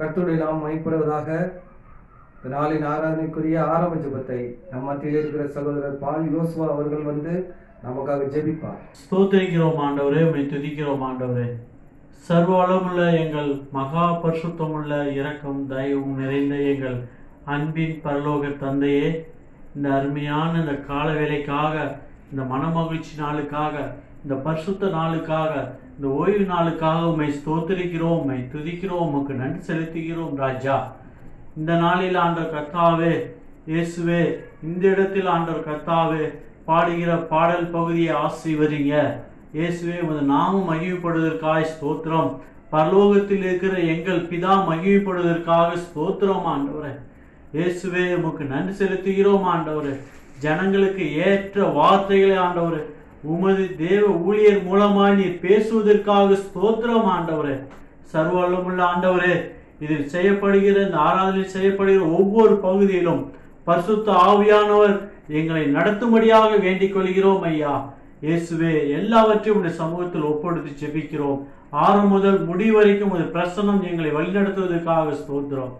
கர்த்தருடைய நாம் மயப்படுவதாக நாளின் ஆராதனைக்குரிய ஆரம்ப ஜபத்தை நம் மத்தியில் இருக்கிற சகோதரர் பால் யோசுவா அவர்கள் வந்து நமக்காக ஜெபிப்பார் ஸ்தோத்தரிக்கிறோம் ஆண்டவரே உண்மை துதிக்கிறோம் ஆண்டவரே சர்வ அளவுள்ள எங்கள் மகா உள்ள இரக்கம் தயவும் நிறைந்த எங்கள் அன்பின் பரலோக தந்தையே இந்த அருமையான இந்த கால வேலைக்காக இந்த மனமகிழ்ச்சி நாளுக்காக இந்த பரிசுத்த நாளுக்காக இந்த ஓய்வு நாளுக்காக உண்மை ஸ்தோத்திருக்கிறோம் உண்மை துதிக்கிறோம் உமக்கு நன்றி செலுத்துகிறோம் ராஜா இந்த நாளில் ஆண்டவர் கத்தாவே இயேசுவே இந்த இடத்தில் ஆண்டவர் கத்தாவே பாடுகிற பாடல் பகுதியை வருங்க இயேசுவே உமது நாமும் மகிழ்ப்படுவதற்காக ஸ்தோத்திரம் பரலோகத்தில் இருக்கிற எங்கள் பிதா மகிழ்ப்படுவதற்காக ஸ்தோத்திரம் ஆண்டவரே இயேசுவே உமக்கு நன்றி செலுத்துகிறோம் ஆண்டவரே ஜனங்களுக்கு ஏற்ற வார்த்தைகளை ஆண்டவரே உமது தேவ ஊழியர் மூலமாய் நீர் பேசுவதற்காக ஸ்தோத்திரம் ஆண்டவரே சர்வல்லமுள்ள ஆண்டவரே இதில் செய்யப்படுகிற இந்த ஆராதனை செய்யப்படுகிற ஒவ்வொரு பகுதியிலும் பரிசுத்த ஆவியானவர் எங்களை நடத்தும்படியாக வேண்டிக் கொள்கிறோம் ஐயா இயேசுவே எல்லாவற்றையும் உடைய சமூகத்தில் ஒப்படுத்தி ஜெபிக்கிறோம் ஆறு முதல் முடி வரைக்கும் ஒரு பிரசனம் எங்களை வழிநடத்துவதற்காக ஸ்தோத்திரம்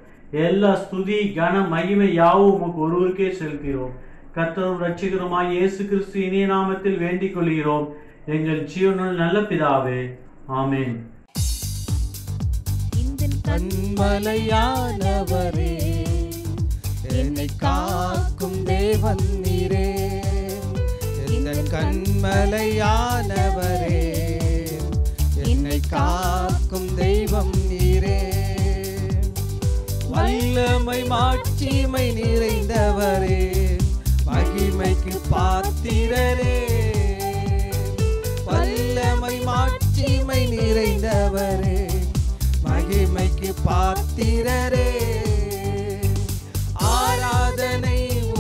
எல்லா ஸ்துதி கன மகிமை யாவும் உமக்கு ஒருவருக்கே செலுத்துகிறோம் கர்த்தரும் ரட்சிகருமாய் இயேசு கிறிஸ்து இனிய நாமத்தில் வேண்டிக் கொள்கிறோம் எங்கள் ஜீவனுள் நல்ல பிதாவே ஆமேன் கண்மலையானவரே என்னை காக்கும் தேவன் நீரே கண்மலையானவரே என்னை காக்கும் தெய்வம் நீரே வல்லமை மாட்சிமை நிறைந்தவரே பகிமைக்கு பாத்திரரே பல்லமை மாட்சிமை நிறைந்தவரே மகிமைக்கு பாத்திரரே ஆராதனை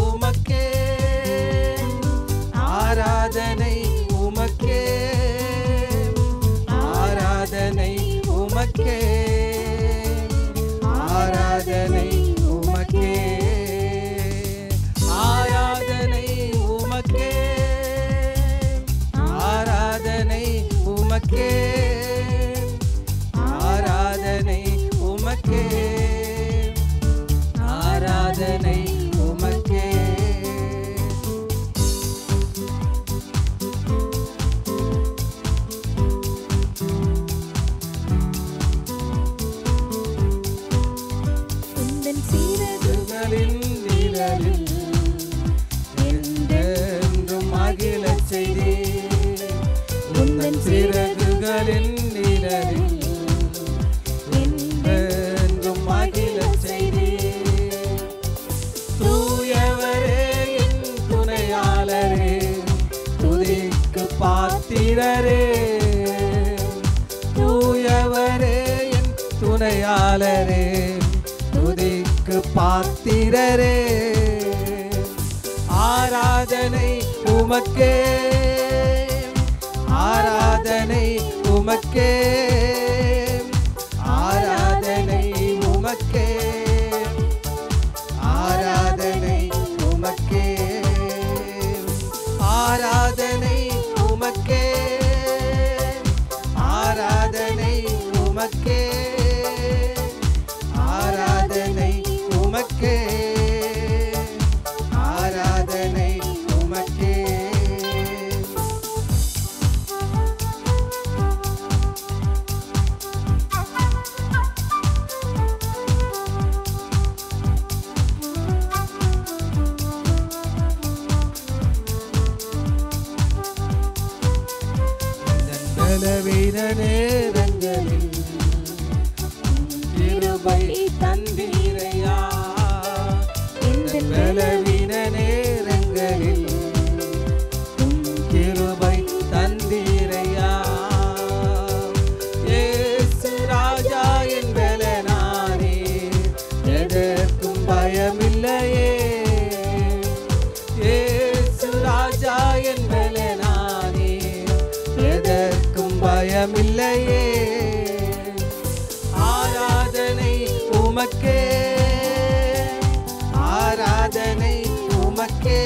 உமக்கே ஆராதனை உமக்கே ஆராதனை உமக்கே quem உமக்கே ஆராதனை உமக்கே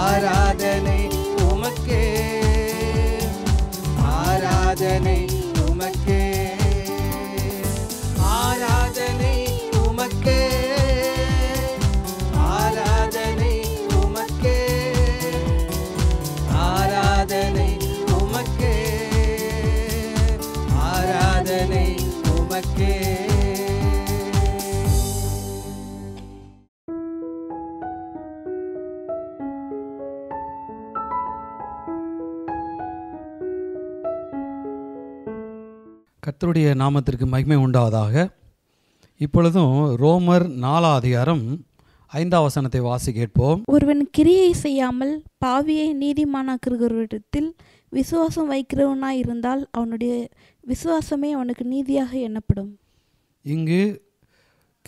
ஆராதனை உமக்கே ஆராதனை கத்தருடைய நாமத்திற்கு மகிமை உண்டாவதாக இப்பொழுதும் ரோமர் நாலா அதிகாரம் ஐந்தாம் வசனத்தை வாசி கேட்போம் ஒருவன் கிரியை செய்யாமல் பாவியை நீதிமானாக்குகிறவரிடத்தில் விசுவாசம் வைக்கிறவனாய் இருந்தால் அவனுடைய விசுவாசமே அவனுக்கு நீதியாக எண்ணப்படும் இங்கு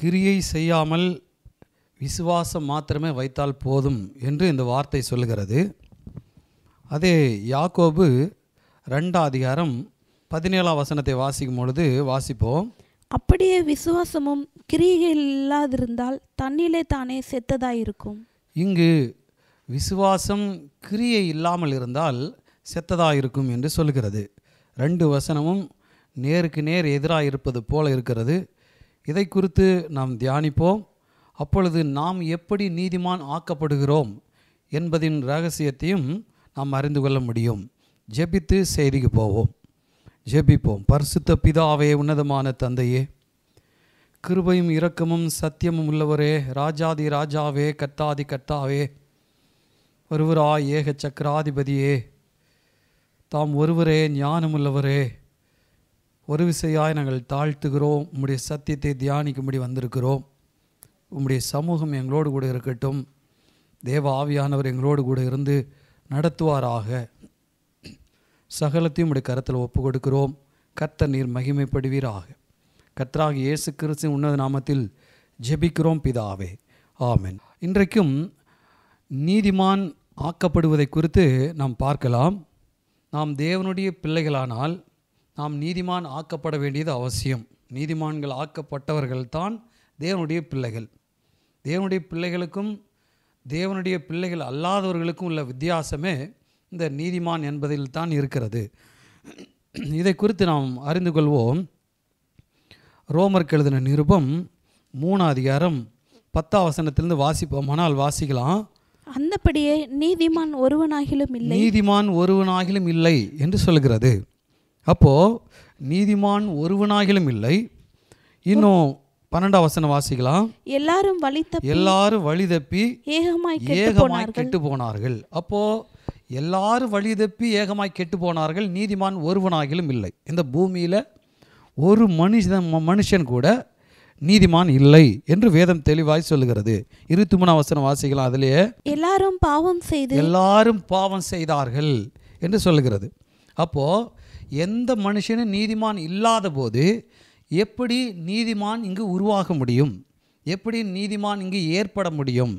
கிரியை செய்யாமல் விசுவாசம் மாத்திரமே வைத்தால் போதும் என்று இந்த வார்த்தை சொல்கிறது அதே யாக்கோபு ரெண்டாம் அதிகாரம் பதினேழாம் வசனத்தை வாசிக்கும் பொழுது வாசிப்போம் அப்படியே விசுவாசமும் கிரிகைகள் இல்லாதிருந்தால் தன்னிலே தானே செத்ததாயிருக்கும் இங்கு விசுவாசம் கிரியை இல்லாமல் இருந்தால் செத்ததாயிருக்கும் என்று சொல்கிறது ரெண்டு வசனமும் நேருக்கு நேர் எதிராக இருப்பது போல இருக்கிறது இதை குறித்து நாம் தியானிப்போம் அப்பொழுது நாம் எப்படி நீதிமான் ஆக்கப்படுகிறோம் என்பதின் ரகசியத்தையும் நாம் அறிந்து கொள்ள முடியும் ஜெபித்து செய்திக்கு போவோம் ஜெபிப்போம் பரிசுத்த பிதாவே உன்னதமான தந்தையே கிருபையும் இரக்கமும் சத்தியமும் உள்ளவரே ராஜாதி ராஜாவே கர்த்தாதி கர்த்தாவே ஒருவரா ஏக சக்கராதிபதியே தாம் ஒருவரே ஞானம் உள்ளவரே ஒரு விசையாய் நாங்கள் தாழ்த்துகிறோம் உம்முடைய சத்தியத்தை தியானிக்கும்படி வந்திருக்கிறோம் உம்முடைய சமூகம் எங்களோடு கூட இருக்கட்டும் தேவ ஆவியானவர் எங்களோடு கூட இருந்து நடத்துவாராக சகலத்தையும் உடைய கரத்தில் ஒப்பு கொடுக்கிறோம் கர்த்த நீர் மகிமைப்படுவீராக கத்ராக இயேசு கிறிஸ்து உன்னத நாமத்தில் ஜெபிக்கிறோம் பிதாவே ஆமென் இன்றைக்கும் நீதிமான் ஆக்கப்படுவதை குறித்து நாம் பார்க்கலாம் நாம் தேவனுடைய பிள்ளைகளானால் நாம் நீதிமான் ஆக்கப்பட வேண்டியது அவசியம் நீதிமான்கள் ஆக்கப்பட்டவர்கள்தான் தேவனுடைய பிள்ளைகள் தேவனுடைய பிள்ளைகளுக்கும் தேவனுடைய பிள்ளைகள் அல்லாதவர்களுக்கும் உள்ள வித்தியாசமே இந்த நீதிமான் என்பதில் தான் இருக்கிறது இதை குறித்து நாம் அறிந்து கொள்வோம் ரோமர் எழுதின நிருபம் மூணாதிகாரம் அதிகாரம் பத்தாம் வசனத்திலிருந்து வாசிப்போம் ஆனால் வாசிக்கலாம் அந்தபடியே நீதிமான் ஒருவனாகிலும் இல்லை நீதிமான் ஒருவனாகிலும் இல்லை என்று சொல்கிறது அப்போ நீதிமான் ஒருவனாகிலும் இல்லை இன்னும் பன்னெண்டாம் வசன வாசிக்கலாம் எல்லாரும் வழி எல்லாரும் வழி தப்பி ஏகமாய் ஏகமாய் கெட்டு போனார்கள் அப்போது எல்லாரும் வழி தப்பி ஏகமாய் கெட்டு போனார்கள் நீதிமான் ஒருவனாகிலும் இல்லை இந்த பூமியில் ஒரு மனுஷன் மனுஷன் கூட நீதிமான் இல்லை என்று வேதம் தெளிவாய் சொல்லுகிறது இருபத்தி மூணாம் வசனம் வாசிக்கலாம் அதிலேயே எல்லாரும் பாவம் செய்து எல்லாரும் பாவம் செய்தார்கள் என்று சொல்லுகிறது அப்போது எந்த மனுஷனும் நீதிமான் இல்லாத போது எப்படி நீதிமான் இங்கு உருவாக முடியும் எப்படி நீதிமான் இங்கு ஏற்பட முடியும்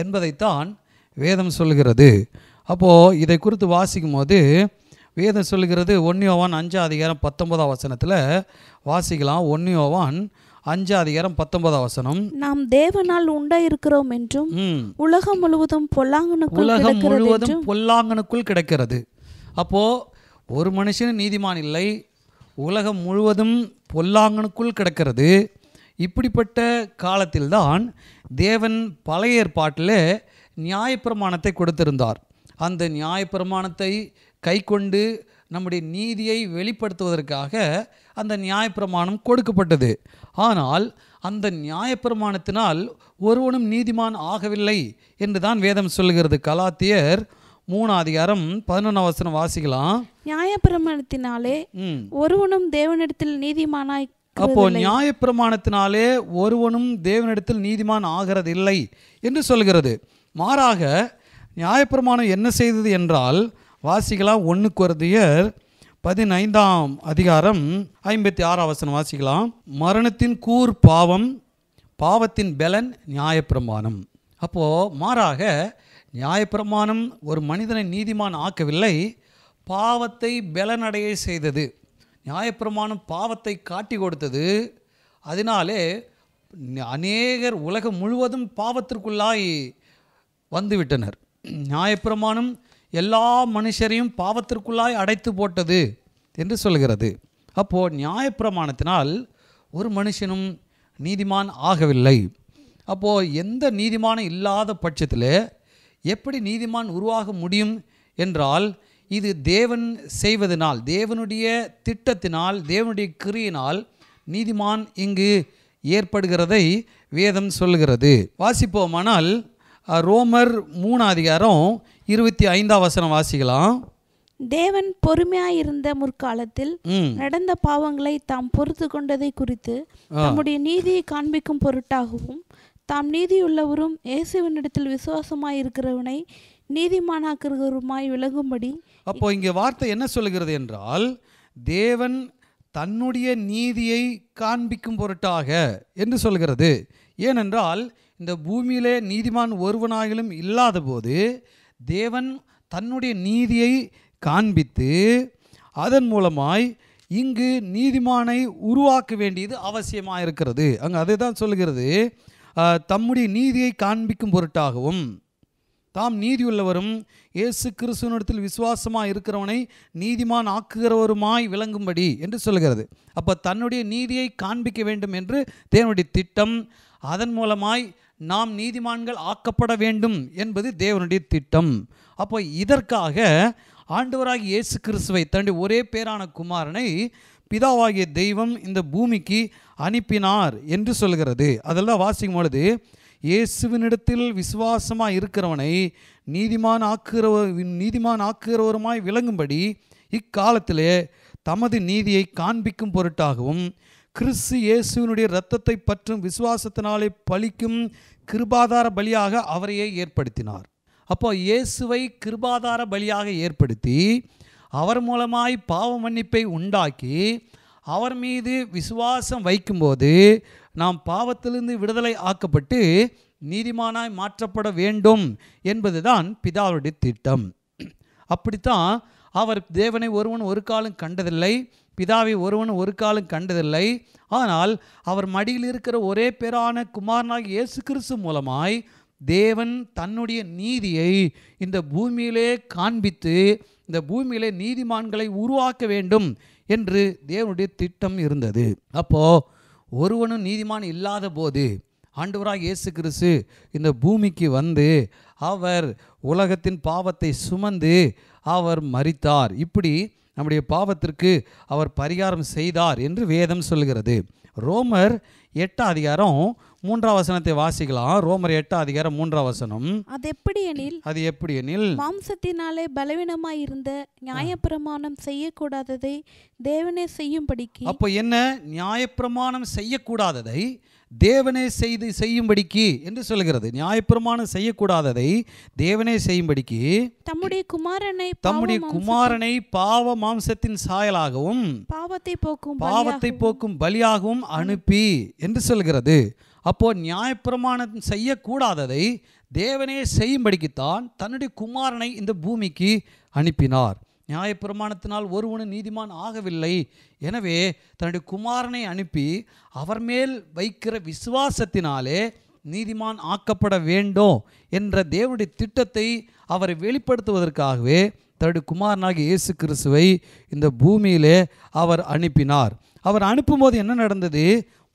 என்பதைத்தான் வேதம் சொல்கிறது அப்போது இதை குறித்து வாசிக்கும் போது வேதம் சொல்லுகிறது ஒன்னியோவான் அஞ்சா அதிகாரம் பத்தொன்பதாம் வசனத்தில் வாசிக்கலாம் ஒன்னியோவான் அஞ்சு அதிகாரம் பத்தொன்பதாம் வசனம் நாம் தேவனால் உண்டா இருக்கிறோம் என்றும் உலகம் முழுவதும் பொல்லாங்கனுக்குள் உலகம் முழுவதும் பொல்லாங்கனுக்குள் கிடக்கிறது அப்போ ஒரு மனுஷன் நீதிமான் இல்லை உலகம் முழுவதும் பொல்லாங்கனுக்குள் கிடக்கிறது இப்படிப்பட்ட காலத்தில்தான் தேவன் பழைய ஏற்பாட்டில் நியாயப்பிரமாணத்தை கொடுத்திருந்தார் அந்த நியாயப்பிரமாணத்தை கை கொண்டு நம்முடைய நீதியை வெளிப்படுத்துவதற்காக அந்த நியாயப்பிரமாணம் கொடுக்கப்பட்டது ஆனால் அந்த நியாயப்பிரமாணத்தினால் ஒருவனும் நீதிமான் ஆகவில்லை என்று தான் வேதம் சொல்கிறது கலாத்தியர் மூணாதிகாரம் அதிகாரம் வசனம் வாசிக்கலாம் நியாயப்பிரமாணத்தினாலே ஒருவனும் தேவனிடத்தில் நீதிமானாய் அப்போ நியாயப்பிரமாணத்தினாலே ஒருவனும் தேவனிடத்தில் நீதிமான் ஆகிறது இல்லை என்று சொல்கிறது மாறாக நியாயப்பிரமாணம் என்ன செய்தது என்றால் வாசிக்கலாம் ஒன்று குறதியர் பதினைந்தாம் அதிகாரம் ஐம்பத்தி ஆறாம் வசனம் வாசிக்கலாம் மரணத்தின் கூர் பாவம் பாவத்தின் பலன் நியாயப்பிரமாணம் அப்போது மாறாக நியாயப்பிரமாணம் ஒரு மனிதனை நீதிமான் ஆக்கவில்லை பாவத்தை பலனடைய செய்தது நியாயப்பிரமாணம் பாவத்தை காட்டி கொடுத்தது அதனாலே அநேகர் உலகம் முழுவதும் பாவத்திற்குள்ளாய் வந்துவிட்டனர் நியாயப்பிரமாணம் எல்லா மனுஷரையும் பாவத்திற்குள்ளாய் அடைத்து போட்டது என்று சொல்கிறது அப்போது நியாயப்பிரமாணத்தினால் ஒரு மனுஷனும் நீதிமான் ஆகவில்லை அப்போது எந்த நீதிமானம் இல்லாத பட்சத்தில் எப்படி நீதிமான் உருவாக முடியும் என்றால் இது தேவன் செய்வதனால் தேவனுடைய திட்டத்தினால் தேவனுடைய கிரியினால் நீதிமான் இங்கு ஏற்படுகிறதை வேதம் சொல்கிறது வாசிப்போமானால் ரோமர் மூணு அதிகாரம் இருபத்தி ஐந்தாம் வசனம் வாசிக்கலாம் தேவன் பொறுமையாயிருந்த முற்காலத்தில் நடந்த பாவங்களை தாம் பொறுத்து கொண்டதை குறித்து தம்முடைய நீதியை காண்பிக்கும் பொருட்டாகவும் தாம் நீதியுள்ளவரும் இயேசுவினிடத்தில் விசுவாசமாய் இருக்கிறவனை நீதிமானாக்குகிறவருமாய் விலகும்படி அப்போ இங்கே வார்த்தை என்ன சொல்லுகிறது என்றால் தேவன் தன்னுடைய நீதியை காண்பிக்கும் பொருட்டாக என்று சொல்கிறது ஏனென்றால் இந்த பூமியிலே நீதிமான் ஒருவனாயிலும் இல்லாத போது தேவன் தன்னுடைய நீதியை காண்பித்து அதன் மூலமாய் இங்கு நீதிமானை உருவாக்க வேண்டியது அவசியமாக இருக்கிறது அங்கே அதை தான் சொல்கிறது தம்முடைய நீதியை காண்பிக்கும் பொருட்டாகவும் தாம் நீதியுள்ளவரும் இயேசு கிறிஸ்துவனிடத்தில் விசுவாசமாக இருக்கிறவனை நீதிமான் ஆக்குகிறவருமாய் விளங்கும்படி என்று சொல்கிறது அப்போ தன்னுடைய நீதியை காண்பிக்க வேண்டும் என்று தேவனுடைய திட்டம் அதன் மூலமாய் நாம் நீதிமான்கள் ஆக்கப்பட வேண்டும் என்பது தேவனுடைய திட்டம் அப்போ இதற்காக ஆண்டவராகி இயேசு கிறிஸ்துவை தன்னுடைய ஒரே பேரான குமாரனை பிதாவாகிய தெய்வம் இந்த பூமிக்கு அனுப்பினார் என்று சொல்கிறது அதெல்லாம் வாசிக்கும் பொழுது இயேசுவினிடத்தில் விசுவாசமாக இருக்கிறவனை நீதிமான் ஆக்குகிறவர் நீதிமான் ஆக்குகிறவருமாய் விளங்கும்படி இக்காலத்திலே தமது நீதியை காண்பிக்கும் பொருட்டாகவும் கிறிஸ்து இயேசுவினுடைய இரத்தத்தை பற்றும் விசுவாசத்தினாலே பலிக்கும் கிருபாதார பலியாக அவரையே ஏற்படுத்தினார் அப்போ இயேசுவை கிருபாதார பலியாக ஏற்படுத்தி அவர் மூலமாய் பாவ மன்னிப்பை உண்டாக்கி அவர் மீது விசுவாசம் வைக்கும்போது நாம் பாவத்திலிருந்து விடுதலை ஆக்கப்பட்டு நீதிமானாய் மாற்றப்பட வேண்டும் என்பதுதான் பிதாவுடைய திட்டம் அப்படித்தான் அவர் தேவனை ஒருவன் ஒரு காலம் கண்டதில்லை பிதாவை ஒருவன் ஒரு காலம் கண்டதில்லை ஆனால் அவர் மடியில் இருக்கிற ஒரே பேரான குமாரனாக இயேசு கிறிஸ்து மூலமாய் தேவன் தன்னுடைய நீதியை இந்த பூமியிலே காண்பித்து இந்த பூமியிலே நீதிமான்களை உருவாக்க வேண்டும் என்று தேவனுடைய திட்டம் இருந்தது அப்போது ஒருவனும் நீதிமான் இல்லாத போது ஆண்டவராக இயேசு கிறிஸ்து இந்த பூமிக்கு வந்து அவர் உலகத்தின் பாவத்தை சுமந்து அவர் மறித்தார் இப்படி நம்முடைய பாவத்திற்கு அவர் பரிகாரம் செய்தார் என்று வேதம் சொல்கிறது ரோமர் எட்டாம் அதிகாரம் மூன்றாம் வசனத்தை வாசிக்கலாம் ரோமர் எட்டு அதிகாரம் மூன்றாம் வசனம் அது எப்படி எனில் அது எப்படி எனில் மாம்சத்தினாலே பலவீனமாய் இருந்த நியாயப்பிரமாணம் செய்யக்கூடாததை தேவனே செய்யும்படிக்கு அப்போ என்ன நியாயப்பிரமாணம் செய்யக்கூடாததை தேவனே செய்து செய்யும்படிக்கு என்று சொல்கிறது நியாயப்பிரமாணம் செய்யக்கூடாததை தேவனே செய்யும்படிக்கு தம்முடைய குமாரனை தம்முடைய குமாரனை பாவ மாம்சத்தின் சாயலாகவும் பாவத்தை போக்கும் பாவத்தை போக்கும் பலியாகவும் அனுப்பி என்று சொல்கிறது அப்போது நியாயப்பிரமாணம் செய்யக்கூடாததை தேவனே செய்யும்படிக்குத்தான் தன்னுடைய குமாரனை இந்த பூமிக்கு அனுப்பினார் நியாயப்பிரமாணத்தினால் ஒருவனு நீதிமான் ஆகவில்லை எனவே தன்னுடைய குமாரனை அனுப்பி அவர் மேல் வைக்கிற விசுவாசத்தினாலே நீதிமான் ஆக்கப்பட வேண்டும் என்ற தேவனுடைய திட்டத்தை அவரை வெளிப்படுத்துவதற்காகவே தன்னுடைய குமாரனாகிய இயேசு கிறிஸ்துவை இந்த பூமியிலே அவர் அனுப்பினார் அவர் அனுப்பும்போது என்ன நடந்தது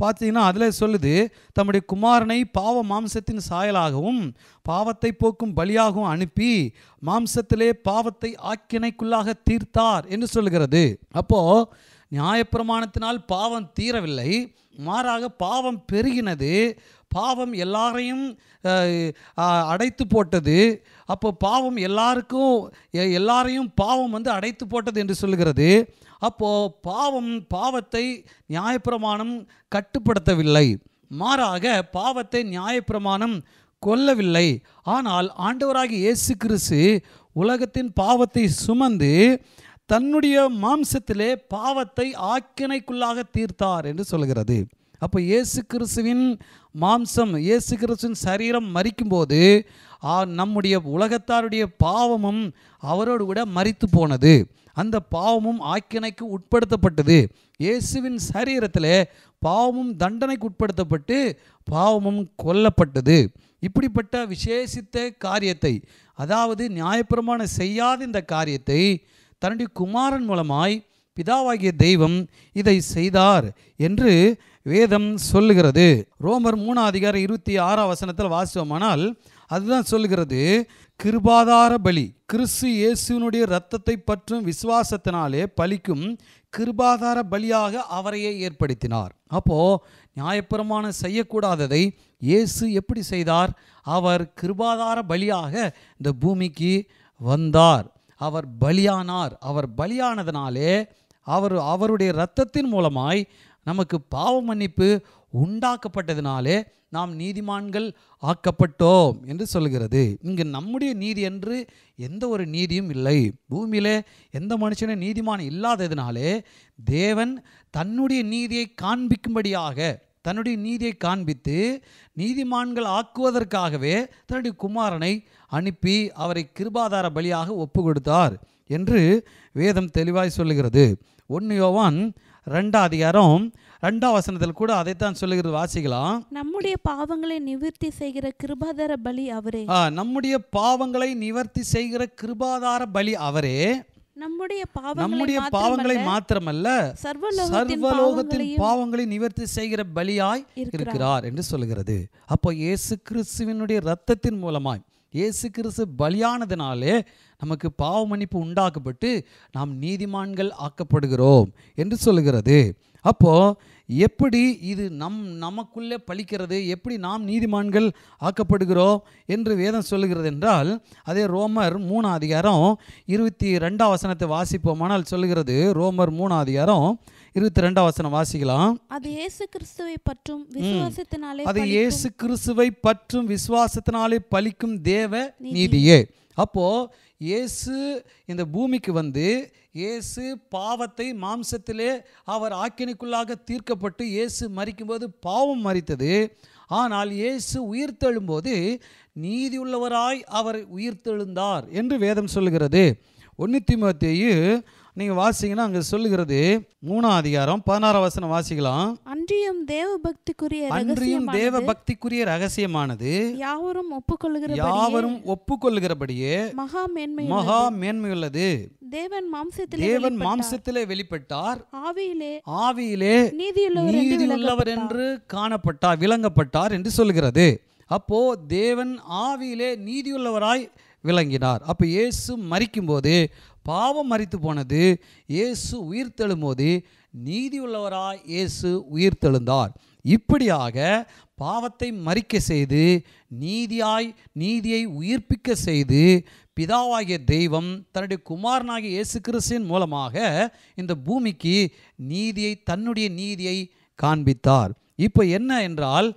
பார்த்தீங்கன்னா அதில் சொல்லுது தம்முடைய குமாரனை பாவ மாம்சத்தின் சாயலாகவும் பாவத்தை போக்கும் பலியாகவும் அனுப்பி மாம்சத்திலே பாவத்தை ஆக்கினைக்குள்ளாக தீர்த்தார் என்று சொல்லுகிறது அப்போது நியாயப்பிரமாணத்தினால் பாவம் தீரவில்லை மாறாக பாவம் பெருகினது பாவம் எல்லாரையும் அடைத்து போட்டது அப்போ பாவம் எல்லாருக்கும் எல்லாரையும் பாவம் வந்து அடைத்து போட்டது என்று சொல்கிறது அப்போது பாவம் பாவத்தை நியாயப்பிரமாணம் கட்டுப்படுத்தவில்லை மாறாக பாவத்தை நியாயப்பிரமாணம் கொல்லவில்லை ஆனால் ஆண்டவராகி இயேசு கிறிஸ்து உலகத்தின் பாவத்தை சுமந்து தன்னுடைய மாம்சத்திலே பாவத்தை ஆக்கினைக்குள்ளாக தீர்த்தார் என்று சொல்கிறது அப்போ இயேசு கிறிஸ்துவின் மாம்சம் இயேசு கிறிஸ்துவின் சரீரம் மறிக்கும்போது நம்முடைய உலகத்தாருடைய பாவமும் அவரோடு கூட மறித்து போனது அந்த பாவமும் ஆக்கினைக்கு உட்படுத்தப்பட்டது இயேசுவின் சரீரத்தில் பாவமும் தண்டனைக்கு உட்படுத்தப்பட்டு பாவமும் கொல்லப்பட்டது இப்படிப்பட்ட விசேஷித்த காரியத்தை அதாவது நியாயப்பிரமாணம் செய்யாத இந்த காரியத்தை தன்னுடைய குமாரன் மூலமாய் பிதாவாகிய தெய்வம் இதை செய்தார் என்று வேதம் சொல்லுகிறது ரோமர் மூணாம் அதிகாரம் இருபத்தி ஆறாம் வசனத்தில் வாசிவோமானால் அதுதான் சொல்லுகிறது கிருபாதார பலி கிறிஸ்து இயேசுனுடைய இரத்தத்தை பற்றும் விசுவாசத்தினாலே பலிக்கும் கிருபாதார பலியாக அவரையே ஏற்படுத்தினார் அப்போது நியாயப்பிரமான செய்யக்கூடாததை இயேசு எப்படி செய்தார் அவர் கிருபாதார பலியாக இந்த பூமிக்கு வந்தார் அவர் பலியானார் அவர் பலியானதனாலே அவர் அவருடைய இரத்தத்தின் மூலமாய் நமக்கு பாவ மன்னிப்பு உண்டாக்கப்பட்டதினாலே நாம் நீதிமான்கள் ஆக்கப்பட்டோம் என்று சொல்கிறது இங்கு நம்முடைய நீதி என்று எந்த ஒரு நீதியும் இல்லை பூமியிலே எந்த மனுஷனும் நீதிமான் இல்லாததினாலே தேவன் தன்னுடைய நீதியை காண்பிக்கும்படியாக தன்னுடைய நீதியை காண்பித்து நீதிமான்கள் ஆக்குவதற்காகவே தன்னுடைய குமாரனை அனுப்பி அவரை கிருபாதார பலியாக ஒப்பு கொடுத்தார் என்று வேதம் தெளிவாய் சொல்லுகிறது ஒன்று யோவான் ரெண்டாம் அதிகாரம் ரெண்டாம் வசனத்தில் கூட அதைத்தான் சொல்லுகிறது வாசிக்கலாம் நம்முடைய பாவங்களை நிவர்த்தி செய்கிற கிருபாதார பலி அவரே நம்முடைய பாவங்களை நிவர்த்தி செய்கிற கிருபாதார பலி அவரே நம்முடைய பாவம் நம்முடைய பாவங்களை மாத்திரமல்ல சர்வலோகத்தின் பாவங்களை நிவர்த்தி செய்கிற பலியாய் இருக்கிறார் என்று சொல்லுகிறது அப்போ இயேசு கிறிஸ்துவினுடைய ரத்தத்தின் மூலமாய் இயேசு கிறிஸ்து பலியானதினாலே நமக்கு பாவ மன்னிப்பு உண்டாக்கப்பட்டு நாம் நீதிமான்கள் ஆக்கப்படுகிறோம் என்று சொல்லுகிறது அப்போது எப்படி இது நம் நமக்குள்ளே பழிக்கிறது எப்படி நாம் நீதிமான்கள் ஆக்கப்படுகிறோம் என்று வேதம் சொல்லுகிறது என்றால் அதே ரோமர் மூணாம் அதிகாரம் இருபத்தி ரெண்டாம் வசனத்தை வாசிப்போமானால் சொல்லுகிறது ரோமர் மூணாம் அதிகாரம் இருபத்தி ரெண்டாம் வசனம் வாசிக்கலாம் அது இயேசு கிறிஸ்துவை பற்றும் விசுவாசத்தினாலே அது இயேசு கிறிஸ்துவை பற்றும் விசுவாசத்தினாலே பலிக்கும் தேவ நீதியே அப்போ இயேசு இந்த பூமிக்கு வந்து இயேசு பாவத்தை மாம்சத்திலே அவர் ஆக்கினைக்குள்ளாக தீர்க்கப்பட்டு இயேசு மறிக்கும்போது பாவம் மறித்தது ஆனால் இயேசு உயிர்த்தெழும்போது நீதியுள்ளவராய் அவர் உயிர்த்தெழுந்தார் என்று வேதம் சொல்லுகிறது ஒன்று திமுத்தையும் நீங்கள் வாசிங்கன்னா அங்கே சொல்லுகிறது மூணாம் அதிகாரம் பதினாறாம் வசனம் வாசிக்கலாம் அன்றியும் தேவ பக்திக்குரிய அன்றியும் தேவ பக்திக்குரிய ரகசியமானது யாவரும் ஒப்புக்கொள்ளுகிற யாவரும் ஒப்புக்கொள்ளுகிறபடியே மகா மேன்மை மகா மேன்மையுள்ளது தேவன் மாம்சத்திலே தேவன் மாம்சத்திலே வெளிப்பட்டார் ஆவியிலே ஆவியிலே நீதியுள்ளவர் என்று காணப்பட்டார் விளங்கப்பட்டார் என்று சொல்லுகிறது அப்போ தேவன் ஆவியிலே நீதியுள்ளவராய் விளங்கினார் அப்போ இயேசு மறிக்கும் போது பாவம் மறித்து போனது இயேசு உயிர் தெழும்போது நீதி உள்ளவராய் இயேசு உயிர் தெழுந்தார் இப்படியாக பாவத்தை மறிக்க செய்து நீதியாய் நீதியை உயிர்ப்பிக்க செய்து பிதாவாகிய தெய்வம் தன்னுடைய குமாரனாகிய இயேசு கிறிஸ்தின் மூலமாக இந்த பூமிக்கு நீதியை தன்னுடைய நீதியை காண்பித்தார் இப்போ என்ன என்றால்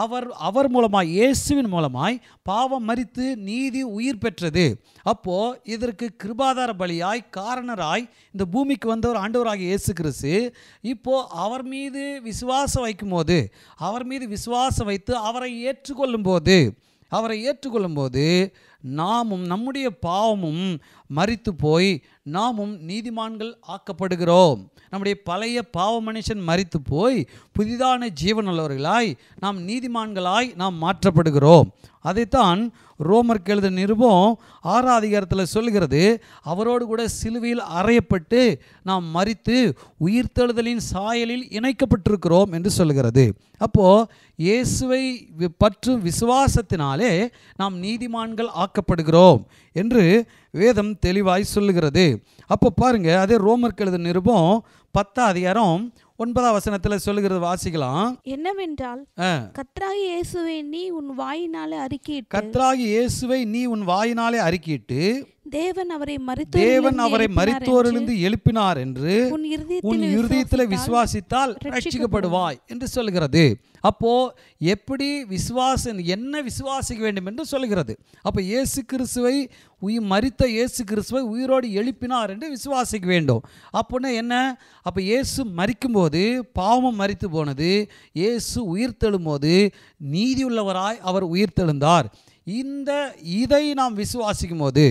அவர் அவர் மூலமாய் இயேசுவின் மூலமாய் பாவம் மறித்து நீதி உயிர் பெற்றது அப்போது இதற்கு கிருபாதார பலியாய் காரணராய் இந்த பூமிக்கு வந்தவர் ஆண்டவராகிய இயேசு கிறிஸ்து இப்போது அவர் மீது விசுவாசம் வைக்கும் போது அவர் மீது விசுவாசம் வைத்து அவரை ஏற்றுக்கொள்ளும் போது அவரை ஏற்றுக்கொள்ளும் போது நாமும் நம்முடைய பாவமும் மறித்து போய் நாமும் நீதிமான்கள் ஆக்கப்படுகிறோம் நம்முடைய பழைய பாவ மனுஷன் மறித்து போய் புதிதான ஜீவனுள்ளவர்களாய் நாம் நீதிமான்களாய் நாம் மாற்றப்படுகிறோம் அதைத்தான் ரோமர் கெழுத நிருபம் ஆறாதிகாரத்தில் சொல்கிறது அவரோடு கூட சிலுவையில் அறையப்பட்டு நாம் மறித்து உயிர்த்தெழுதலின் சாயலில் இணைக்கப்பட்டிருக்கிறோம் என்று சொல்கிறது அப்போது இயேசுவை பற்றும் விசுவாசத்தினாலே நாம் நீதிமான்கள் ஆக்கப்படுகிறோம் என்று வேதம் தெளிவாய் சொல்லுகிறது அப்போ பாருங்கள் அதே ரோமர் கெழுத நிருபம் பத்தாதிகாரம் ஒன்பதாம் வசனத்துல சொல்லுகிறது வாசிக்கலாம் என்னவென்றால் கத்ராகி இயேசுவை நீ உன் வாயினாலே அறிக்கை கத்ராகி இயேசுவை நீ உன் வாயினாலே அறிக்கிட்டு தேவன் அவரை மறித்து தேவன் அவரை மறித்தோரிலிருந்து எழுப்பினார் என்று உன் இருதயத்தில் விசுவாசித்தால் ரட்சிக்கப்படுவாய் என்று சொல்கிறது அப்போ எப்படி விசுவாசன் என்ன விசுவாசிக்க வேண்டும் என்று சொல்கிறது அப்போ இயேசு கிறிஸ்துவை உயிர் மறித்த இயேசு கிறிஸ்துவை உயிரோடு எழுப்பினார் என்று விசுவாசிக்க வேண்டும் அப்படின்னா என்ன அப்போ இயேசு மறிக்கும்போது பாவமும் மறித்து போனது இயேசு உயிர் தெழும்போது நீதியுள்ளவராய் அவர் உயிர் தெழுந்தார் இந்த இதை நாம் விசுவாசிக்கும் போது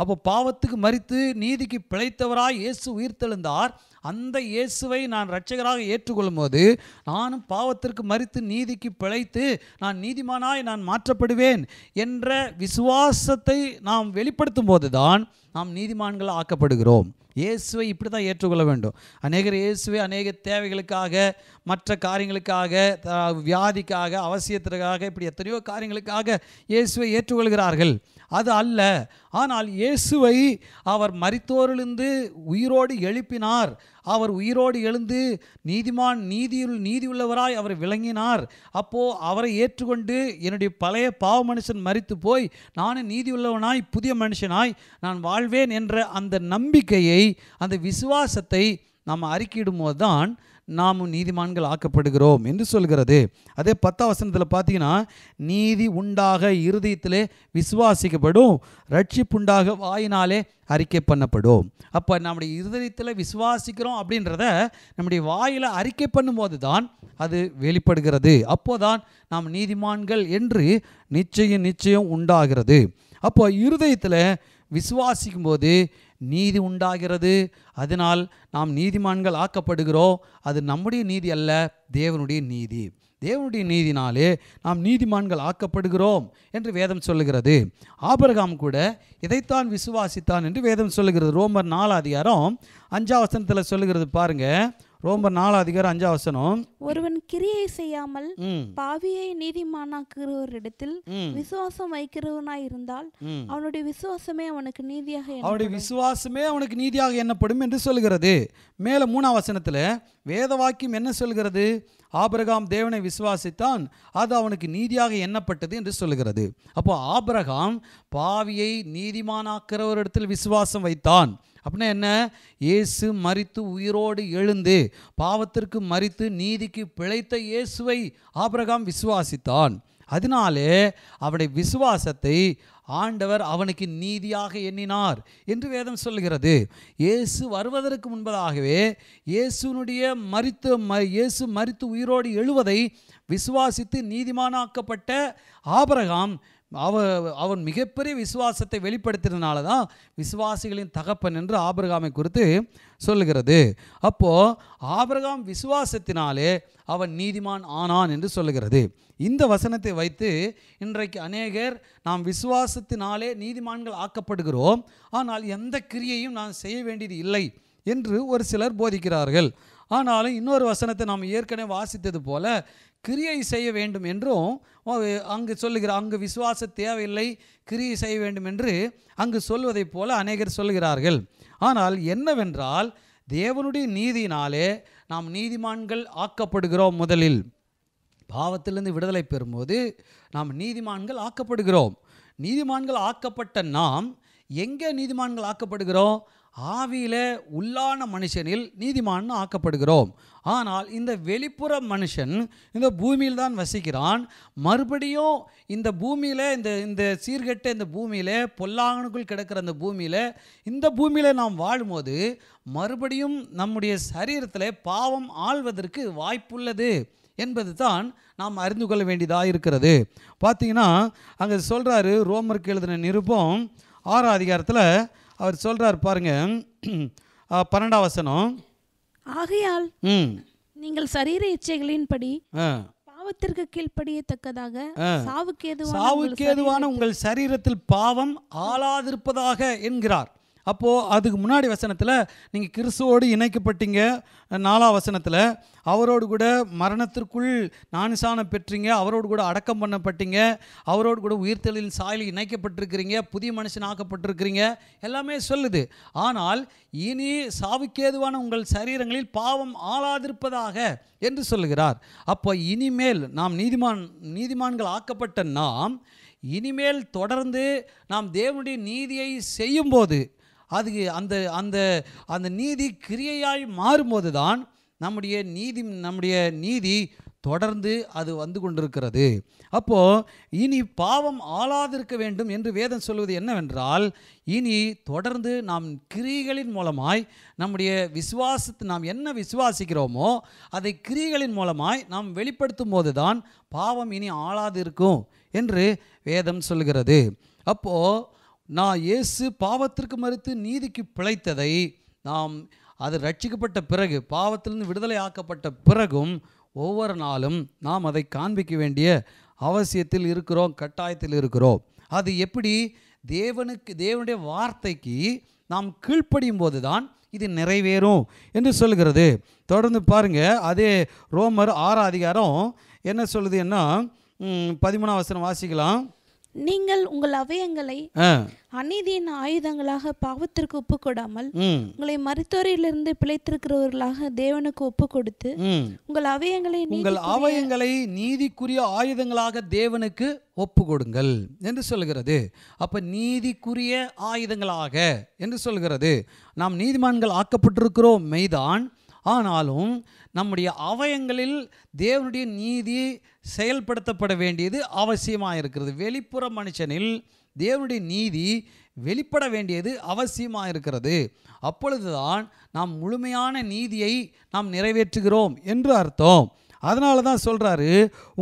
அப்போ பாவத்துக்கு மறித்து நீதிக்கு பிழைத்தவராய் இயேசு உயிர்த்தெழுந்தார் அந்த இயேசுவை நான் ரட்சகராக ஏற்றுக்கொள்ளும் போது நானும் பாவத்திற்கு மறித்து நீதிக்கு பிழைத்து நான் நீதிமானாய் நான் மாற்றப்படுவேன் என்ற விசுவாசத்தை நாம் வெளிப்படுத்தும் போது தான் நாம் நீதிமான்களாக ஆக்கப்படுகிறோம் இயேசுவை இப்படி தான் ஏற்றுக்கொள்ள வேண்டும் அநேகர் இயேசுவை அநேக தேவைகளுக்காக மற்ற காரியங்களுக்காக வியாதிக்காக அவசியத்திற்காக இப்படி எத்தனையோ காரியங்களுக்காக இயேசுவை ஏற்றுக்கொள்கிறார்கள் அது அல்ல ஆனால் இயேசுவை அவர் மறித்தோரிலிருந்து உயிரோடு எழுப்பினார் அவர் உயிரோடு எழுந்து நீதிமான் நீதியுள் நீதியுள்ளவராய் அவர் விளங்கினார் அப்போது அவரை ஏற்றுக்கொண்டு என்னுடைய பழைய பாவ மனுஷன் மறித்து போய் நானும் நீதியுள்ளவனாய் புதிய மனுஷனாய் நான் வாழ்வேன் என்ற அந்த நம்பிக்கையை அந்த விசுவாசத்தை நாம் அறிக்கையிடும் போது தான் நாமும் நீதிமான்கள் ஆக்கப்படுகிறோம் என்று சொல்கிறது அதே பத்தாம் வசனத்தில் பார்த்தீங்கன்னா நீதி உண்டாக இருதயத்திலே விசுவாசிக்கப்படும் ரட்சிப்புண்டாக வாயினாலே அறிக்கை பண்ணப்படும் அப்போ நம்முடைய இருதயத்தில் விசுவாசிக்கிறோம் அப்படின்றத நம்முடைய வாயில் அறிக்கை பண்ணும்போது தான் அது வெளிப்படுகிறது அப்போதான் நாம் நீதிமான்கள் என்று நிச்சயம் நிச்சயம் உண்டாகிறது அப்போ இருதயத்தில் விசுவாசிக்கும் போது நீதி உண்டாகிறது அதனால் நாம் நீதிமான்கள் ஆக்கப்படுகிறோம் அது நம்முடைய நீதி அல்ல தேவனுடைய நீதி தேவனுடைய நீதினாலே நாம் நீதிமான்கள் ஆக்கப்படுகிறோம் என்று வேதம் சொல்லுகிறது ஆபரகாம் கூட இதைத்தான் விசுவாசித்தான் என்று வேதம் சொல்லுகிறது ரோமர் நாலு அதிகாரம் அஞ்சாவசனத்தில் சொல்லுகிறது பாருங்கள் ரொம்ப நாலு அதிகாரம் அஞ்சா வசனம் ஒருவன் கிரியை செய்யாமல் பாவியை நீதிமானாக்குறவர் இடத்தில் விசுவாசம் வைக்கிறவனாய் இருந்தால் அவனுடைய விசுவாசமே அவனுக்கு நீதியாக அவனுடைய விசுவாசமே அவனுக்கு நீதியாக எண்ணப்படும் என்று சொல்கிறது மேல மூணாம் வசனத்துல வேத வாக்கியம் என்ன சொல்கிறது ஆபிரகாம் தேவனை விசுவாசித்தான் அது அவனுக்கு நீதியாக எண்ணப்பட்டது என்று சொல்லுகிறது அப்போ ஆபிரகாம் பாவியை நீதிமானாக்கிறவரிடத்தில் விசுவாசம் வைத்தான் அப்படின்னா என்ன இயேசு மறித்து உயிரோடு எழுந்து பாவத்திற்கு மறித்து நீதிக்கு பிழைத்த இயேசுவை ஆபிரகாம் விசுவாசித்தான் அதனாலே அவனுடைய விசுவாசத்தை ஆண்டவர் அவனுக்கு நீதியாக எண்ணினார் என்று வேதம் சொல்கிறது இயேசு வருவதற்கு முன்பதாகவே இயேசுனுடைய மறித்து ம இயேசு மறித்து உயிரோடு எழுவதை விசுவாசித்து நீதிமானாக்கப்பட்ட ஆபரகாம் அவ அவன் மிகப்பெரிய விசுவாசத்தை வெளிப்படுத்தினால தான் விசுவாசிகளின் தகப்பன் என்று ஆபிரகாமை குறித்து சொல்லுகிறது அப்போது ஆபிரகாம் விசுவாசத்தினாலே அவன் நீதிமான் ஆனான் என்று சொல்லுகிறது இந்த வசனத்தை வைத்து இன்றைக்கு அநேகர் நாம் விசுவாசத்தினாலே நீதிமான்கள் ஆக்கப்படுகிறோம் ஆனால் எந்த கிரியையும் நான் செய்ய வேண்டியது இல்லை என்று ஒரு சிலர் போதிக்கிறார்கள் ஆனாலும் இன்னொரு வசனத்தை நாம் ஏற்கனவே வாசித்தது போல கிரியை செய்ய வேண்டும் என்றும் அங்கு சொல்லுகிற அங்கு விசுவாச தேவையில்லை கிரியை செய்ய வேண்டும் என்று அங்கு சொல்வதைப் போல அநேகர் சொல்கிறார்கள் ஆனால் என்னவென்றால் தேவனுடைய நீதியினாலே நாம் நீதிமான்கள் ஆக்கப்படுகிறோம் முதலில் பாவத்திலிருந்து விடுதலை பெறும்போது நாம் நீதிமான்கள் ஆக்கப்படுகிறோம் நீதிமான்கள் ஆக்கப்பட்ட நாம் எங்கே நீதிமான்கள் ஆக்கப்படுகிறோம் ஆவியில் உள்ளான மனுஷனில் நீதிமான் ஆக்கப்படுகிறோம் ஆனால் இந்த வெளிப்புற மனுஷன் இந்த பூமியில் தான் வசிக்கிறான் மறுபடியும் இந்த பூமியில் இந்த இந்த சீர்கெட்ட இந்த பூமியில் பொல்லாங்கனுக்குள் கிடக்கிற அந்த பூமியில் இந்த பூமியில் நாம் வாழும்போது மறுபடியும் நம்முடைய சரீரத்தில் பாவம் ஆள்வதற்கு வாய்ப்புள்ளது என்பது தான் நாம் அறிந்து கொள்ள வேண்டியதாக இருக்கிறது பார்த்தீங்கன்னா அங்கே சொல்கிறாரு ரோமருக்கு எழுதின நிருபம் ஆறாம் அதிகாரத்தில் அவர் சொல்கிறார் பாருங்க பன்னெண்டாம் வசனம் ஆகையால் நீங்கள் சரீர இச்சைகளின்படி பாவத்திற்கு கீழ்ப்படியத்தக்கதாக சாவுக்கு சாவுக்கு ஏதுவான உங்கள் சரீரத்தில் பாவம் ஆளாதிருப்பதாக என்கிறார் அப்போது அதுக்கு முன்னாடி வசனத்தில் நீங்கள் கிறிஸ்துவோடு இணைக்கப்பட்டீங்க நாலா வசனத்தில் அவரோடு கூட மரணத்திற்குள் நானிசானம் பெற்றீங்க அவரோடு கூட அடக்கம் பண்ணப்பட்டீங்க அவரோடு கூட உயிர்த்தலின் சாயில் இணைக்கப்பட்டிருக்கிறீங்க புதிய மனுஷன் ஆக்கப்பட்டிருக்கிறீங்க எல்லாமே சொல்லுது ஆனால் இனி சாவுக்கேதுவான உங்கள் சரீரங்களில் பாவம் ஆளாதிருப்பதாக என்று சொல்லுகிறார் அப்போ இனிமேல் நாம் நீதிமான் நீதிமான்கள் ஆக்கப்பட்ட நாம் இனிமேல் தொடர்ந்து நாம் தேவனுடைய நீதியை செய்யும்போது அதுக்கு அந்த அந்த அந்த நீதி கிரியையாய் மாறும்போது தான் நம்முடைய நீதி நம்முடைய நீதி தொடர்ந்து அது வந்து கொண்டிருக்கிறது அப்போது இனி பாவம் ஆளாதிருக்க வேண்டும் என்று வேதம் சொல்வது என்னவென்றால் இனி தொடர்ந்து நாம் கிரிகளின் மூலமாய் நம்முடைய விசுவாசத்தை நாம் என்ன விசுவாசிக்கிறோமோ அதை கிரிகளின் மூலமாய் நாம் வெளிப்படுத்தும் போது தான் பாவம் இனி ஆளாது இருக்கும் என்று வேதம் சொல்கிறது அப்போது நான் இயேசு பாவத்திற்கு மறுத்து நீதிக்கு பிழைத்ததை நாம் அது ரட்சிக்கப்பட்ட பிறகு பாவத்திலிருந்து விடுதலை ஆக்கப்பட்ட பிறகும் ஒவ்வொரு நாளும் நாம் அதை காண்பிக்க வேண்டிய அவசியத்தில் இருக்கிறோம் கட்டாயத்தில் இருக்கிறோம் அது எப்படி தேவனுக்கு தேவனுடைய வார்த்தைக்கு நாம் கீழ்ப்படியும் போது தான் இது நிறைவேறும் என்று சொல்கிறது தொடர்ந்து பாருங்கள் அதே ரோமர் ஆறாம் அதிகாரம் என்ன சொல்லுதுன்னா பதிமூணாம் வசனம் வாசிக்கலாம் நீங்கள் உங்கள் அவயங்களை அநீதியின் ஆயுதங்களாக பாவத்திற்கு ஒப்பு கொடாமல் உங்களை மருத்துவரையிலிருந்து பிழைத்திருக்கிறவர்களாக தேவனுக்கு ஒப்பு கொடுத்து உங்கள் அவயங்களை உங்கள் அவயங்களை நீதிக்குரிய ஆயுதங்களாக தேவனுக்கு ஒப்பு கொடுங்கள் என்று சொல்கிறது அப்ப நீதிக்குரிய ஆயுதங்களாக என்று சொல்கிறது நாம் நீதிமான்கள் ஆக்கப்பட்டிருக்கிறோம் மெய்தான் ஆனாலும் நம்முடைய அவயங்களில் தேவனுடைய நீதி செயல்படுத்தப்பட வேண்டியது அவசியமாக இருக்கிறது வெளிப்புற மனுஷனில் தேவனுடைய நீதி வெளிப்பட வேண்டியது அவசியமாக இருக்கிறது அப்பொழுதுதான் நாம் முழுமையான நீதியை நாம் நிறைவேற்றுகிறோம் என்று அர்த்தம் அதனால தான் சொல்கிறாரு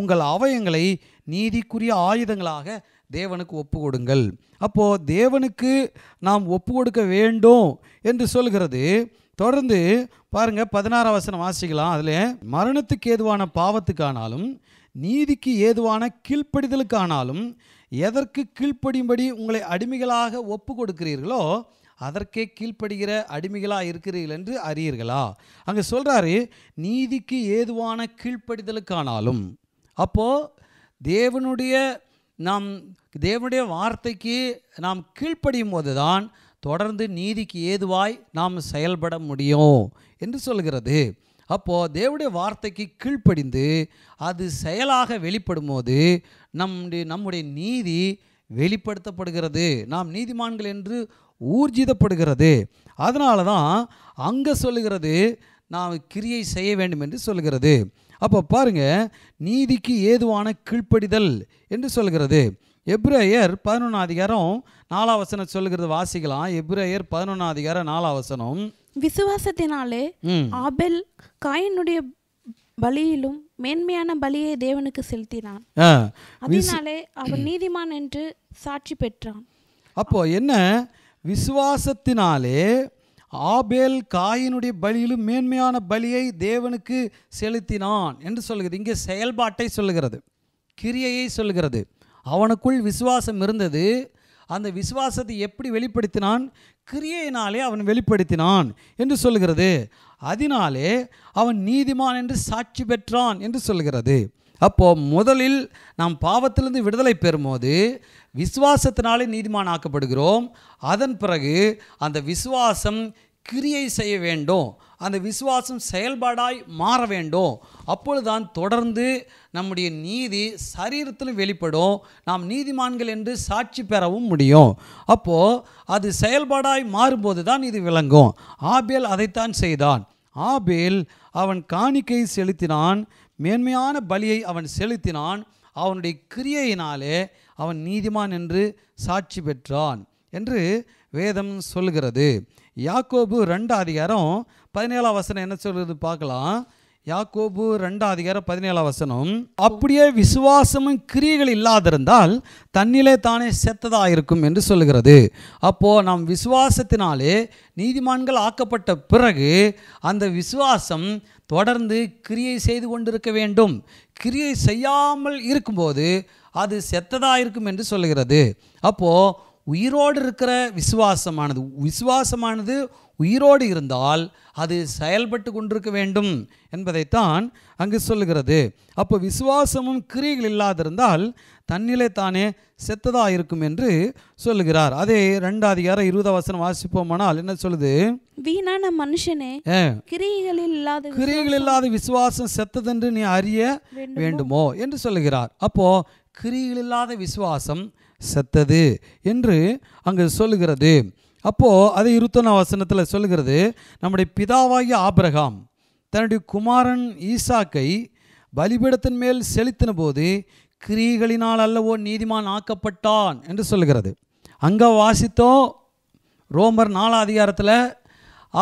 உங்கள் அவயங்களை நீதிக்குரிய ஆயுதங்களாக தேவனுக்கு ஒப்பு கொடுங்கள் அப்போது தேவனுக்கு நாம் ஒப்பு கொடுக்க வேண்டும் என்று சொல்கிறது தொடர்ந்து பாருங்க பதினாறாம் வசனம் வாசிக்கலாம் அதில் மரணத்துக்கு ஏதுவான பாவத்துக்கானாலும் நீதிக்கு ஏதுவான கீழ்ப்படிதலுக்கானாலும் எதற்கு கீழ்ப்படியும்படி உங்களை அடிமைகளாக ஒப்பு கொடுக்கிறீர்களோ அதற்கே கீழ்ப்படுகிற அடிமைகளாக இருக்கிறீர்கள் என்று அறியீர்களா அங்கே சொல்கிறாரு நீதிக்கு ஏதுவான கீழ்ப்படிதலுக்கானாலும் அப்போது தேவனுடைய நாம் தேவனுடைய வார்த்தைக்கு நாம் கீழ்ப்படியும் போது தான் தொடர்ந்து நீதிக்கு ஏதுவாய் நாம் செயல்பட முடியும் என்று சொல்கிறது அப்போது தேவடைய வார்த்தைக்கு கீழ்ப்படிந்து அது செயலாக வெளிப்படும் போது நம்முடைய நம்முடைய நீதி வெளிப்படுத்தப்படுகிறது நாம் நீதிமான்கள் என்று ஊர்ஜிதப்படுகிறது அதனால தான் அங்கே சொல்லுகிறது நாம் கிரியை செய்ய வேண்டும் என்று சொல்கிறது அப்போ பாருங்க நீதிக்கு ஏதுவான கீழ்ப்படிதல் என்று சொல்கிறது எப்ரேயர் பதினொன்றாம் அதிகாரம் நாலாம் வசனம் சொல்லுகிறது வாசிக்கலாம் எப்ரேயர் பதினொன்றாம் அதிகாரம் நாலாம் வசனம் விசுவாசத்தினாலே ஆபெல் காயினுடைய பலியிலும் மேன்மையான பலியை தேவனுக்கு செலுத்தினான் அதனாலே அவன் நீதிமான் என்று சாட்சி பெற்றான் அப்போ என்ன விசுவாசத்தினாலே ஆபேல் காயினுடைய பலியிலும் மேன்மையான பலியை தேவனுக்கு செலுத்தினான் என்று சொல்லுகிறது இங்கே செயல்பாட்டை சொல்லுகிறது கிரியையை சொல்லுகிறது அவனுக்குள் விசுவாசம் இருந்தது அந்த விசுவாசத்தை எப்படி வெளிப்படுத்தினான் கிரியையினாலே அவன் வெளிப்படுத்தினான் என்று சொல்கிறது அதனாலே அவன் நீதிமான் என்று சாட்சி பெற்றான் என்று சொல்கிறது அப்போது முதலில் நாம் பாவத்திலிருந்து விடுதலை பெறும்போது விசுவாசத்தினாலே நீதிமான் ஆக்கப்படுகிறோம் அதன் பிறகு அந்த விசுவாசம் கிரியை செய்ய வேண்டும் அந்த விசுவாசம் செயல்பாடாய் மாற வேண்டும் அப்பொழுதுதான் தொடர்ந்து நம்முடைய நீதி சரீரத்தில் வெளிப்படும் நாம் நீதிமான்கள் என்று சாட்சி பெறவும் முடியும் அப்போது அது செயல்பாடாய் மாறும்போது தான் இது விளங்கும் ஆபேல் அதைத்தான் செய்தான் ஆபேல் அவன் காணிக்கை செலுத்தினான் மேன்மையான பலியை அவன் செலுத்தினான் அவனுடைய கிரியையினாலே அவன் நீதிமான் என்று சாட்சி பெற்றான் என்று வேதம் சொல்கிறது யாக்கோபு ரெண்டாம் அதிகாரம் பதினேழாம் வசனம் என்ன சொல்கிறது பார்க்கலாம் யாக்கோபு ரெண்டாம் அதிகாரம் பதினேழாம் வசனம் அப்படியே விசுவாசமும் கிரியைகள் இல்லாதிருந்தால் தன்னிலே தானே செத்ததாயிருக்கும் இருக்கும் என்று சொல்லுகிறது அப்போது நாம் விசுவாசத்தினாலே நீதிமான்கள் ஆக்கப்பட்ட பிறகு அந்த விசுவாசம் தொடர்ந்து கிரியை செய்து கொண்டிருக்க வேண்டும் கிரியை செய்யாமல் இருக்கும்போது அது செத்ததாக இருக்கும் என்று சொல்லுகிறது அப்போது உயிரோடு இருக்கிற விசுவாசமானது விசுவாசமானது உயிரோடு இருந்தால் அது செயல்பட்டு கொண்டிருக்க வேண்டும் என்பதைத்தான் அங்கு சொல்லுகிறது அப்போ விசுவாசமும் கிரிகள் இல்லாதிருந்தால் தன்னிலே தானே செத்ததாக இருக்கும் என்று சொல்லுகிறார் அதே ரெண்டாவது யாரோ இருபது வசனம் வாசிப்போமானால் என்ன சொல்லுது வீணான மனுஷனே கிரிகள் இல்லாத கிரிகள் இல்லாத விசுவாசம் செத்ததென்று நீ அறிய வேண்டுமோ என்று சொல்லுகிறார் அப்போ கிரிகள் இல்லாத விசுவாசம் செத்தது என்று அங்கு சொல்லுகிறது அப்போது அதை இருத்தன வசனத்தில் சொல்லுகிறது நம்முடைய பிதாவாகிய ஆபிரகாம் தன்னுடைய குமாரன் ஈசாக்கை பலிபீடத்தின் மேல் செலுத்தின போது கிரியைகளினால் அல்லவோ நீதிமான் ஆக்கப்பட்டான் என்று சொல்லுகிறது அங்கே வாசித்தோம் ரோமர் நாலா அதிகாரத்தில்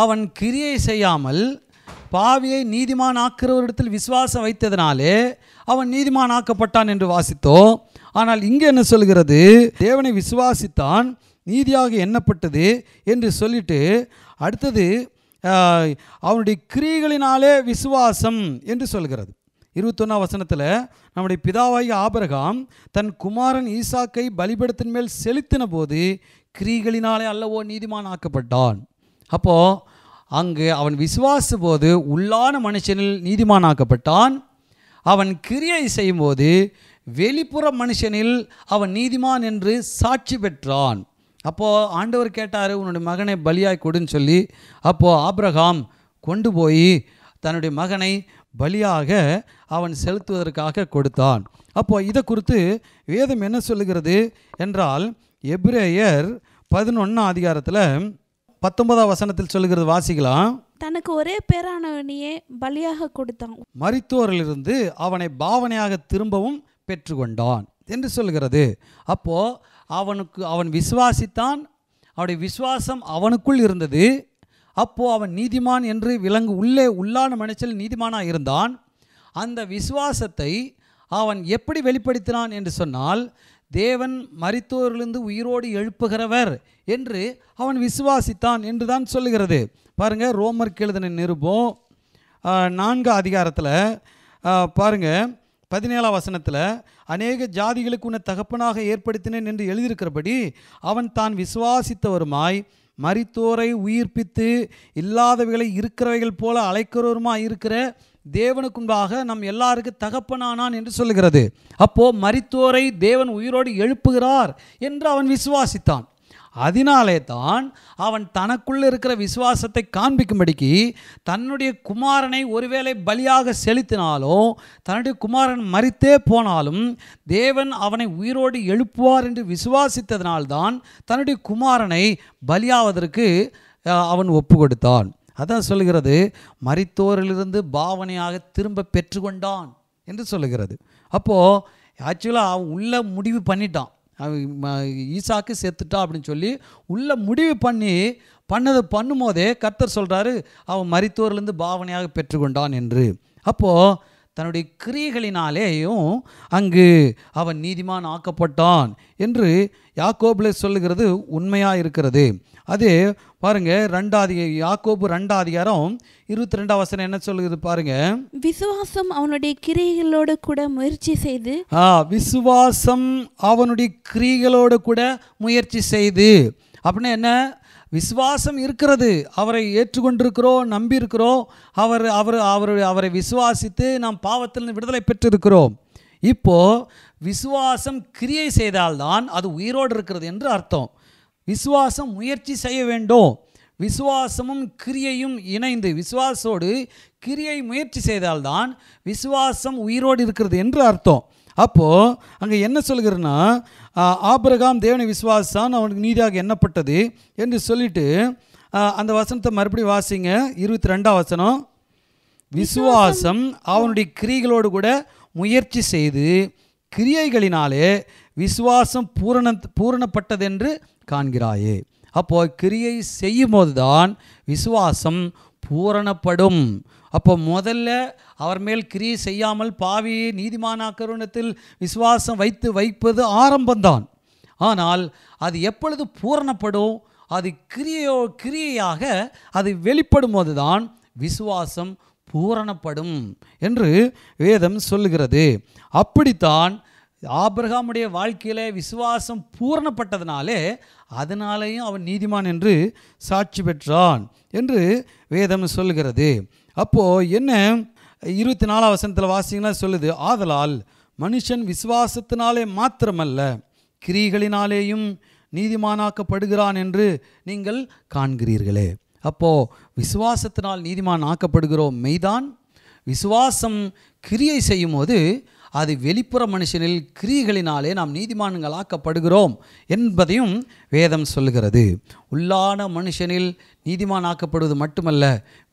அவன் கிரியை செய்யாமல் பாவியை நீதிமான் ஆக்கிறவரிடத்தில் விசுவாசம் வைத்ததினாலே அவன் நீதிமான் ஆக்கப்பட்டான் என்று வாசித்தோம் ஆனால் இங்கே என்ன சொல்கிறது தேவனை விசுவாசித்தான் நீதியாக எண்ணப்பட்டது என்று சொல்லிட்டு அடுத்தது அவனுடைய கிரிகளினாலே விசுவாசம் என்று சொல்கிறது இருபத்தொன்னா வசனத்தில் நம்முடைய பிதாவாகி ஆபரகாம் தன் குமாரன் ஈசாக்கை பலிபடத்தின் மேல் செலுத்தின போது கிரிகளினாலே அல்லவோ நீதிமான் ஆக்கப்பட்டான் அப்போது அங்கு அவன் விசுவாச போது உள்ளான மனுஷனில் நீதிமான் ஆக்கப்பட்டான் அவன் கிரியை செய்யும்போது வெளிப்புற மனுஷனில் அவன் நீதிமான் என்று சாட்சி பெற்றான் அப்போது ஆண்டவர் கேட்டார் உன்னுடைய மகனை பலியாய் கொடுன்னு சொல்லி அப்போது ஆப்ரஹாம் கொண்டு போய் தன்னுடைய மகனை பலியாக அவன் செலுத்துவதற்காக கொடுத்தான் அப்போது இதை குறித்து வேதம் என்ன சொல்லுகிறது என்றால் எப்ரேயர் பதினொன்றாம் அதிகாரத்தில் பத்தொன்பதாம் வசனத்தில் சொல்லுகிறது வாசிக்கலாம் தனக்கு ஒரே பேரானவனையே பலியாக கொடுத்தான் மறித்தோரிலிருந்து அவனை பாவனையாக திரும்பவும் பெற்றுக்கொண்டான் என்று சொல்கிறது அப்போது அவனுக்கு அவன் விசுவாசித்தான் அவனுடைய விசுவாசம் அவனுக்குள் இருந்தது அப்போது அவன் நீதிமான் என்று விலங்கு உள்ளே உள்ளான மனுஷன் நீதிமானாக இருந்தான் அந்த விசுவாசத்தை அவன் எப்படி வெளிப்படுத்தினான் என்று சொன்னால் தேவன் மறித்தோரிலிருந்து உயிரோடு எழுப்புகிறவர் என்று அவன் விசுவாசித்தான் என்று தான் சொல்லுகிறது பாருங்கள் ரோமர் எழுதின நிருபம் நான்கு அதிகாரத்தில் பாருங்கள் பதினேழாம் வசனத்தில் அநேக ஜாதிகளுக்கு உன்னை தகப்பனாக ஏற்படுத்தினேன் என்று எழுதியிருக்கிறபடி அவன் தான் விசுவாசித்தவருமாய் மரித்தோரை உயிர்ப்பித்து இல்லாதவைகளை இருக்கிறவைகள் போல அழைக்கிறவருமாய் இருக்கிற தேவனுக்குன்பாக நம் எல்லாருக்கும் தகப்பனானான் என்று சொல்லுகிறது அப்போது மரித்தோரை தேவன் உயிரோடு எழுப்புகிறார் என்று அவன் விசுவாசித்தான் அதனாலே தான் அவன் தனக்குள்ளே இருக்கிற விசுவாசத்தை காண்பிக்கும்படிக்கு தன்னுடைய குமாரனை ஒருவேளை பலியாக செலுத்தினாலும் தன்னுடைய குமாரன் மறித்தே போனாலும் தேவன் அவனை உயிரோடு எழுப்புவார் என்று விசுவாசித்ததினால்தான் தன்னுடைய குமாரனை பலியாவதற்கு அவன் ஒப்பு கொடுத்தான் அதான் சொல்லுகிறது மறித்தோரிலிருந்து பாவனையாக திரும்ப பெற்றுக்கொண்டான் என்று சொல்லுகிறது அப்போது ஆக்சுவலாக அவன் உள்ள முடிவு பண்ணிட்டான் ஈசாக்கு செத்துட்டா அப்படின்னு சொல்லி உள்ளே முடிவு பண்ணி பண்ணது பண்ணும்போதே கர்த்தர் சொல்கிறாரு அவன் மருத்துவர்லேருந்து பாவனையாக பெற்றுக்கொண்டான் என்று அப்போது தன்னுடைய கிரியைகளினாலேயும் அங்கு அவன் நீதிமான் ஆக்கப்பட்டான் என்று யாக்கோபில் சொல்லுகிறது உண்மையாக இருக்கிறது அது பாருங்கள் ரெண்டாவது யாக்கோபு ரெண்டாம் அதிகாரம் இருபத்தி ரெண்டாம் வசனம் என்ன சொல்லுது பாருங்க விசுவாசம் அவனுடைய கிரிகளோடு கூட முயற்சி செய்து ஆ விசுவாசம் அவனுடைய கிரிகளோடு கூட முயற்சி செய்து அப்படின்னா என்ன விசுவாசம் இருக்கிறது அவரை ஏற்றுக்கொண்டிருக்கிறோம் நம்பியிருக்கிறோம் அவர் அவர் அவர் அவரை விசுவாசித்து நாம் பாவத்தில் விடுதலை பெற்றிருக்கிறோம் இப்போது விசுவாசம் கிரியை செய்தால்தான் அது உயிரோடு இருக்கிறது என்று அர்த்தம் விசுவாசம் முயற்சி செய்ய வேண்டும் விசுவாசமும் கிரியையும் இணைந்து விசுவாசோடு கிரியை முயற்சி செய்தால்தான் விசுவாசம் உயிரோடு இருக்கிறது என்று அர்த்தம் அப்போது அங்கே என்ன சொல்கிறேன்னா ஆபிரகாம் தேவனை விசுவாசம் அவனுக்கு நீதியாக எண்ணப்பட்டது என்று சொல்லிட்டு அந்த வசனத்தை மறுபடியும் வாசிங்க இருபத்தி ரெண்டாம் வசனம் விசுவாசம் அவனுடைய கிரிகளோடு கூட முயற்சி செய்து கிரியைகளினாலே விசுவாசம் பூரண பூரணப்பட்டதென்று காண்கிறாயே அப்போ கிரியை செய்யும் போது தான் விசுவாசம் பூரணப்படும் அப்போ முதல்ல அவர் மேல் கிரியை செய்யாமல் பாவியை நீதிமான விசுவாசம் வைத்து வைப்பது ஆரம்பம்தான் ஆனால் அது எப்பொழுது பூரணப்படும் அது கிரியோ கிரியையாக அது வெளிப்படும் போது தான் விசுவாசம் பூரணப்படும் என்று வேதம் சொல்கிறது அப்படித்தான் ஆப்ரஹாமுடைய வாழ்க்கையில் விசுவாசம் பூரணப்பட்டதுனாலே அதனாலேயும் அவன் நீதிமான் என்று சாட்சி பெற்றான் என்று வேதம் சொல்கிறது அப்போது என்ன இருபத்தி நாலாம் வசனத்தில் வாசிங்கன்னா சொல்லுது ஆதலால் மனுஷன் விசுவாசத்தினாலே மாத்திரமல்ல கிரிகளினாலேயும் நீதிமானாக்கப்படுகிறான் என்று நீங்கள் காண்கிறீர்களே அப்போது விசுவாசத்தினால் நீதிமான் ஆக்கப்படுகிறோம் மெய்தான் விசுவாசம் கிரியை செய்யும் போது அது வெளிப்புற மனுஷனில் கிரிகளினாலே நாம் நீதிமான்களாக்கப்படுகிறோம் என்பதையும் வேதம் சொல்கிறது உள்ளான மனுஷனில் நீதிமான் ஆக்கப்படுவது மட்டுமல்ல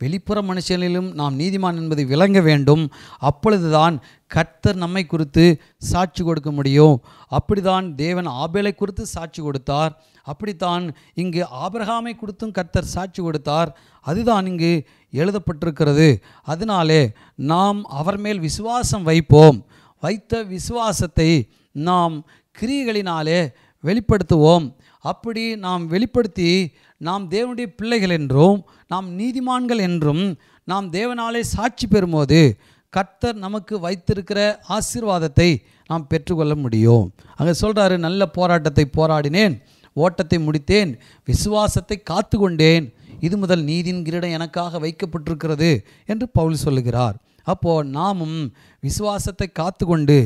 வெளிப்புற மனுஷனிலும் நாம் நீதிமான் என்பதை விளங்க வேண்டும் அப்பொழுதுதான் கர்த்தர் நம்மை குறித்து சாட்சி கொடுக்க முடியும் அப்படிதான் தேவன் ஆபேலை குறித்து சாட்சி கொடுத்தார் அப்படித்தான் இங்கு ஆபிரகாமை கொடுத்தும் கர்த்தர் சாட்சி கொடுத்தார் அதுதான் இங்கு எழுதப்பட்டிருக்கிறது அதனாலே நாம் அவர் மேல் விசுவாசம் வைப்போம் வைத்த விசுவாசத்தை நாம் கிரியைகளினாலே வெளிப்படுத்துவோம் அப்படி நாம் வெளிப்படுத்தி நாம் தேவனுடைய பிள்ளைகள் என்றும் நாம் நீதிமான்கள் என்றும் நாம் தேவனாலே சாட்சி பெறும்போது கர்த்தர் நமக்கு வைத்திருக்கிற ஆசீர்வாதத்தை நாம் பெற்றுக்கொள்ள முடியும் அங்கே சொல்கிறாரு நல்ல போராட்டத்தை போராடினேன் ஓட்டத்தை முடித்தேன் விசுவாசத்தை காத்து கொண்டேன் இது முதல் நீதின் கிரீடம் எனக்காக வைக்கப்பட்டிருக்கிறது என்று பவுல் சொல்லுகிறார் அப்போது நாமும் விசுவாசத்தை காத்து கொண்டு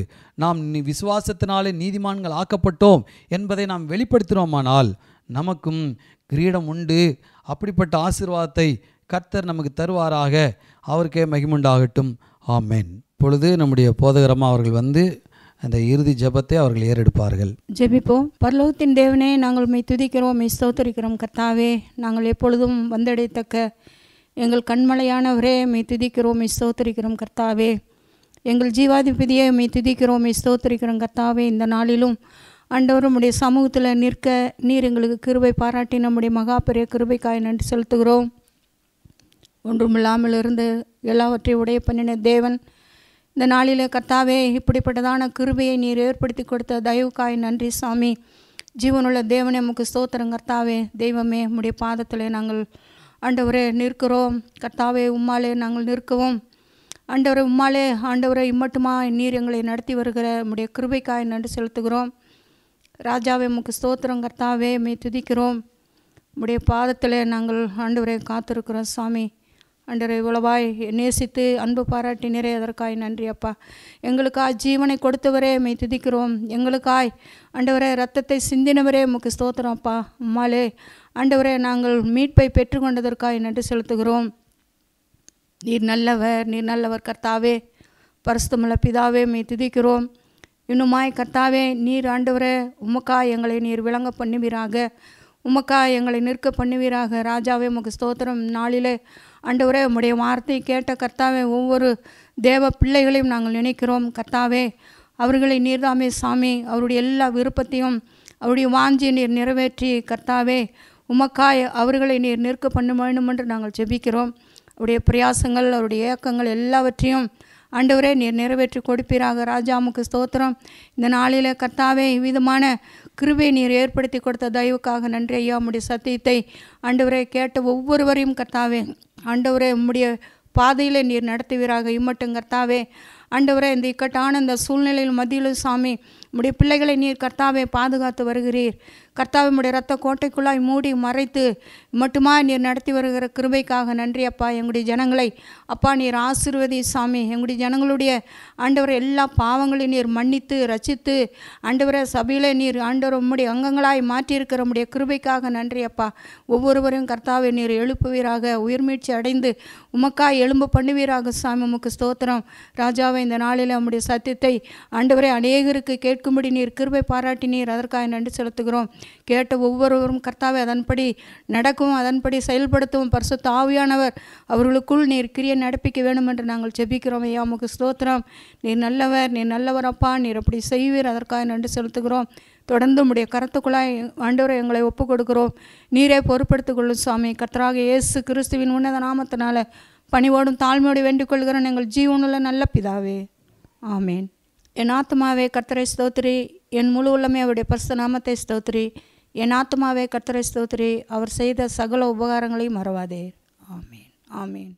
நாம் விசுவாசத்தினாலே நீதிமான்கள் ஆக்கப்பட்டோம் என்பதை நாம் வெளிப்படுத்தினோமானால் நமக்கும் கிரீடம் உண்டு அப்படிப்பட்ட ஆசிர்வாதத்தை கர்த்தர் நமக்கு தருவாராக அவருக்கே மகிமுண்டாகட்டும் ஆமேன் இப்பொழுது நம்முடைய போதகரமாக அவர்கள் வந்து அந்த இறுதி ஜபத்தை அவர்கள் ஏறெடுப்பார்கள் ஜெபிப்போம் பரலோகத்தின் தேவனே நாங்கள் உண்மை துதிக்கிறோம் மெய் ஸ்தோத்தரிக்கிறோம் கர்த்தாவே நாங்கள் எப்பொழுதும் வந்தடைத்தக்க எங்கள் கண்மலையானவரே மெய் துதிக்கிறோம் இஸ்தோத்திரிக்கிறோம் கர்த்தாவே எங்கள் ஜீவாதிபதியை மெய் துதிக்கிறோம் இஸ்தோத்திரிக்கிறோம் கர்த்தாவே இந்த நாளிலும் அண்டவரும் உடைய சமூகத்தில் நிற்க நீர் எங்களுக்கு கிருபை பாராட்டி நம்முடைய மகா பெரிய கிருபைக்காய் நன்றி செலுத்துகிறோம் ஒன்றுமில்லாமல் இருந்து எல்லாவற்றையும் உடைய பண்ணின தேவன் இந்த நாளிலே கர்த்தாவே இப்படிப்பட்டதான கிருபையை நீர் ஏற்படுத்தி கொடுத்த தயவுக்காய் நன்றி சாமி ஜீவனுள்ள தேவனே நமக்கு ஸ்தோத்திரம் கர்த்தாவே தெய்வமே உடைய பாதத்தில் நாங்கள் ஆண்டவரே நிற்கிறோம் கர்த்தாவே உம்மாலே நாங்கள் நிற்கவும் ஆண்டவரை உம்மாலே ஆண்டவரை இம்மட்டுமா நீர் எங்களை நடத்தி வருகிற உம்முடைய கிருபைக்காய் நன்றி செலுத்துகிறோம் ராஜாவே உமக்கு ஸ்தோத்திரம் கர்த்தாவே மே துதிக்கிறோம் உம்முடைய பாதத்தில் நாங்கள் ஆண்டவரை காத்திருக்கிறோம் சுவாமி அன்றரை இவ்வளவாய் நேசித்து அன்பு பாராட்டி நிறைய அதற்காய் நன்றி அப்பா எங்களுக்காய் ஜீவனை கொடுத்தவரே மெய் துதிக்கிறோம் எங்களுக்காய் அண்டவரே ரத்தத்தை சிந்தினவரே உமக்கு ஸ்தோத்திரம் அப்பா உம்மாலே ஆண்டவரே நாங்கள் மீட்பை பெற்றுக்கொண்டதற்காக நன்றி செலுத்துகிறோம் நீர் நல்லவர் நீர் நல்லவர் கர்த்தாவே பரிசுத்தமுள்ள பிதாவே மீ துதிக்கிறோம் இன்னுமாய் கர்த்தாவே நீர் ஆண்டவரே உமக்கா எங்களை நீர் விளங்க பண்ணுவீராக உமக்கா எங்களை நிற்க பண்ணுவீராக ராஜாவே உமக்கு ஸ்தோத்திரம் நாளிலே ஆண்டவரே உம்முடைய வார்த்தை கேட்ட கர்த்தாவே ஒவ்வொரு தேவ பிள்ளைகளையும் நாங்கள் நினைக்கிறோம் கர்த்தாவே அவர்களை நீர்தாமே சாமி அவருடைய எல்லா விருப்பத்தையும் அவருடைய வாஞ்சி நீர் நிறைவேற்றி கர்த்தாவே உமக்காய் அவர்களை நீர் நிற்க பண்ண வேண்டும் என்று நாங்கள் ஜெபிக்கிறோம் அவருடைய பிரயாசங்கள் அவருடைய இயக்கங்கள் எல்லாவற்றையும் ஆண்டவரே நீர் நிறைவேற்றி கொடுப்பீராக ராஜாமுக்கு ஸ்தோத்திரம் இந்த நாளில் கர்த்தாவே விதமான கிருபை நீர் ஏற்படுத்தி கொடுத்த தயவுக்காக நன்றி ஐயா உம்முடைய சத்தியத்தை ஆண்டவரே கேட்ட ஒவ்வொருவரையும் கர்த்தாவே ஆண்டவரே உம்முடைய பாதையில் நீர் நடத்துவீராக இம்மட்டும் கர்த்தாவே ஆண்டவரே இந்த இக்கட்டான இந்த சூழ்நிலையில் மத்தியில் சாமி உம்முடைய பிள்ளைகளை நீர் கர்த்தாவை பாதுகாத்து வருகிறீர் கர்த்தாவை உடைய ரத்த கோட்டைக்குள்ளாய் மூடி மறைத்து மட்டுமா நீர் நடத்தி வருகிற கிருபைக்காக நன்றி அப்பா எங்களுடைய ஜனங்களை அப்பா நீர் ஆசிர்வதி சாமி எங்களுடைய ஜனங்களுடைய ஆண்டவர் எல்லா பாவங்களையும் நீர் மன்னித்து ரசித்து ஆண்டவர சபையில் நீர் ஆண்டவர் உம்முடைய அங்கங்களாய் மாற்றியிருக்கிற உடைய கிருபைக்காக நன்றி அப்பா ஒவ்வொருவரையும் கர்த்தாவை நீர் எழுப்புவீராக உயிர்மீழ்ச்சி அடைந்து உமக்காய் எழும்பு பண்ணுவீராக சாமி உமக்கு ஸ்தோத்திரம் ராஜாவை இந்த நாளில் உம்முடைய சத்தியத்தை ஆண்டவரை அநேகருக்கு கேட்டு கேட்கும்படி நீர் கிருபை நீர் அதற்காக நன்றி செலுத்துகிறோம் கேட்ட ஒவ்வொருவரும் கர்த்தாவை அதன்படி நடக்கவும் அதன்படி செயல்படுத்தவும் பரிசு தாவியானவர் அவர்களுக்குள் நீர் கிரிய நடப்பிக்க வேண்டும் என்று நாங்கள் ஜெபிக்கிறோம் ஐயா உமக்கு ஸ்தோத்திரம் நீர் நல்லவர் நீர் நல்லவர் அப்பா நீர் அப்படி செய்வீர் அதற்காக நன்றி செலுத்துகிறோம் தொடர்ந்து உடைய கருத்துக்குள்ளாய் ஆண்டவரை எங்களை ஒப்பு கொடுக்கிறோம் நீரே கொள்ளும் சுவாமி கர்த்தராக இயேசு கிறிஸ்துவின் உன்னத நாமத்தினால பணிவோடும் தாழ்மையோடு வேண்டிக் கொள்கிறோம் எங்கள் ஜீவனுள்ள நல்ல பிதாவே ஆமேன் என் ஆத்மாவே கர்த்தரை ஸ்தோத்ரி என் முழு உள்ளமே அவருடைய பரிசு நாமத்தை ஸ்தோத்திரி என் ஆத்மாவே கர்த்தரை ஸ்தோத்ரி அவர் செய்த சகல உபகாரங்களையும் மறவாதே ஆமீன் ஆமீன்